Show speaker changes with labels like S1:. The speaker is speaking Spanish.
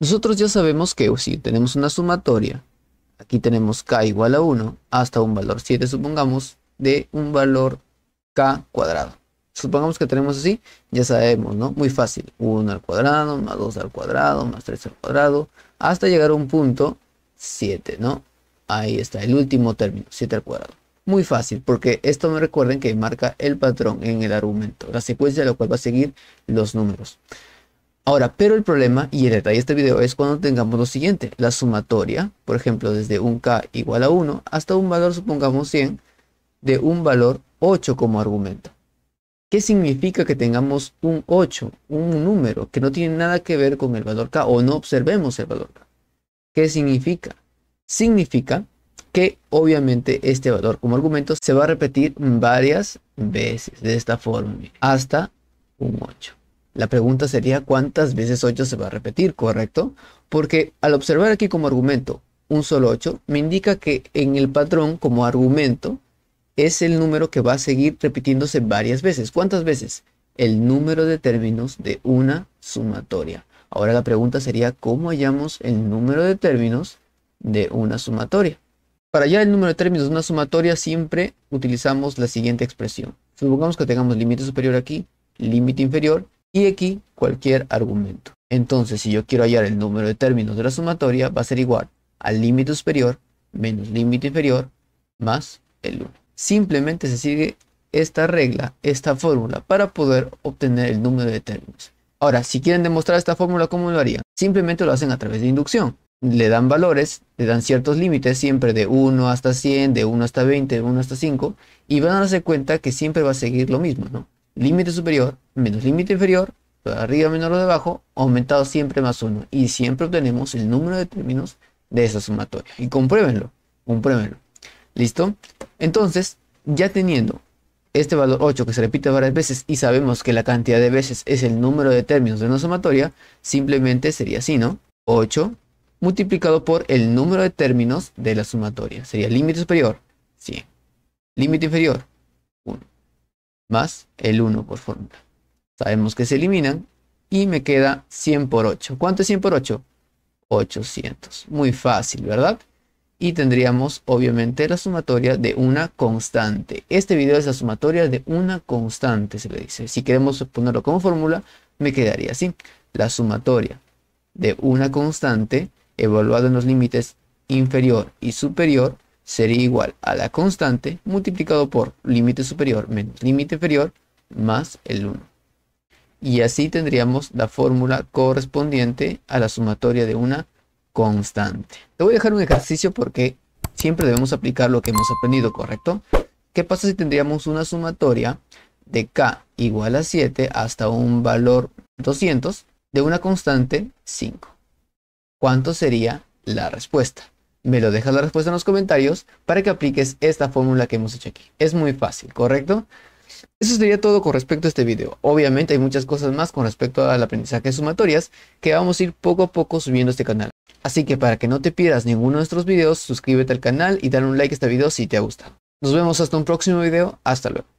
S1: Nosotros ya sabemos que pues, si tenemos una sumatoria, aquí tenemos k igual a 1 hasta un valor 7, supongamos, de un valor k cuadrado. Supongamos que tenemos así, ya sabemos, ¿no? Muy fácil, 1 al cuadrado, más 2 al cuadrado, más 3 al cuadrado, hasta llegar a un punto 7, ¿no? Ahí está, el último término, 7 al cuadrado. Muy fácil, porque esto me recuerden que marca el patrón en el argumento, la secuencia de la cual va a seguir los números. Ahora, pero el problema y el detalle de este video es cuando tengamos lo siguiente, la sumatoria, por ejemplo, desde un k igual a 1 hasta un valor, supongamos 100, de un valor 8 como argumento. ¿Qué significa que tengamos un 8, un número que no tiene nada que ver con el valor k o no observemos el valor k? ¿Qué significa? Significa que obviamente este valor como argumento se va a repetir varias veces de esta forma hasta un 8. La pregunta sería cuántas veces 8 se va a repetir, ¿correcto? Porque al observar aquí como argumento un solo 8, me indica que en el patrón como argumento es el número que va a seguir repitiéndose varias veces. ¿Cuántas veces? El número de términos de una sumatoria. Ahora la pregunta sería cómo hallamos el número de términos de una sumatoria. Para hallar el número de términos de una sumatoria siempre utilizamos la siguiente expresión. Supongamos que tengamos límite superior aquí, límite inferior y aquí cualquier argumento. Entonces, si yo quiero hallar el número de términos de la sumatoria, va a ser igual al límite superior menos límite inferior más el 1. Simplemente se sigue esta regla, esta fórmula, para poder obtener el número de términos. Ahora, si quieren demostrar esta fórmula, ¿cómo lo harían? Simplemente lo hacen a través de inducción. Le dan valores, le dan ciertos límites, siempre de 1 hasta 100, de 1 hasta 20, de 1 hasta 5, y van a darse cuenta que siempre va a seguir lo mismo, ¿no? límite superior menos límite inferior, arriba menos lo de abajo, aumentado siempre más 1. Y siempre obtenemos el número de términos de esa sumatoria. Y compruébenlo, compruébenlo. ¿Listo? Entonces, ya teniendo este valor 8 que se repite varias veces y sabemos que la cantidad de veces es el número de términos de una sumatoria, simplemente sería así, ¿no? 8 multiplicado por el número de términos de la sumatoria. Sería límite superior, sí Límite inferior, más el 1 por fórmula. Sabemos que se eliminan y me queda 100 por 8. ¿Cuánto es 100 por 8? 800. Muy fácil, ¿verdad? Y tendríamos obviamente la sumatoria de una constante. Este video es la sumatoria de una constante, se le dice. Si queremos ponerlo como fórmula, me quedaría así. La sumatoria de una constante evaluada en los límites inferior y superior sería igual a la constante multiplicado por límite superior menos límite inferior más el 1. Y así tendríamos la fórmula correspondiente a la sumatoria de una constante. Te voy a dejar un ejercicio porque siempre debemos aplicar lo que hemos aprendido, ¿correcto? ¿Qué pasa si tendríamos una sumatoria de k igual a 7 hasta un valor 200 de una constante 5? ¿Cuánto sería la respuesta? me lo dejas la respuesta en los comentarios para que apliques esta fórmula que hemos hecho aquí. Es muy fácil, ¿correcto? Eso sería todo con respecto a este video. Obviamente hay muchas cosas más con respecto al aprendizaje de sumatorias que vamos a ir poco a poco subiendo este canal. Así que para que no te pierdas ninguno de nuestros videos, suscríbete al canal y dale un like a este video si te gusta. Nos vemos hasta un próximo video. Hasta luego.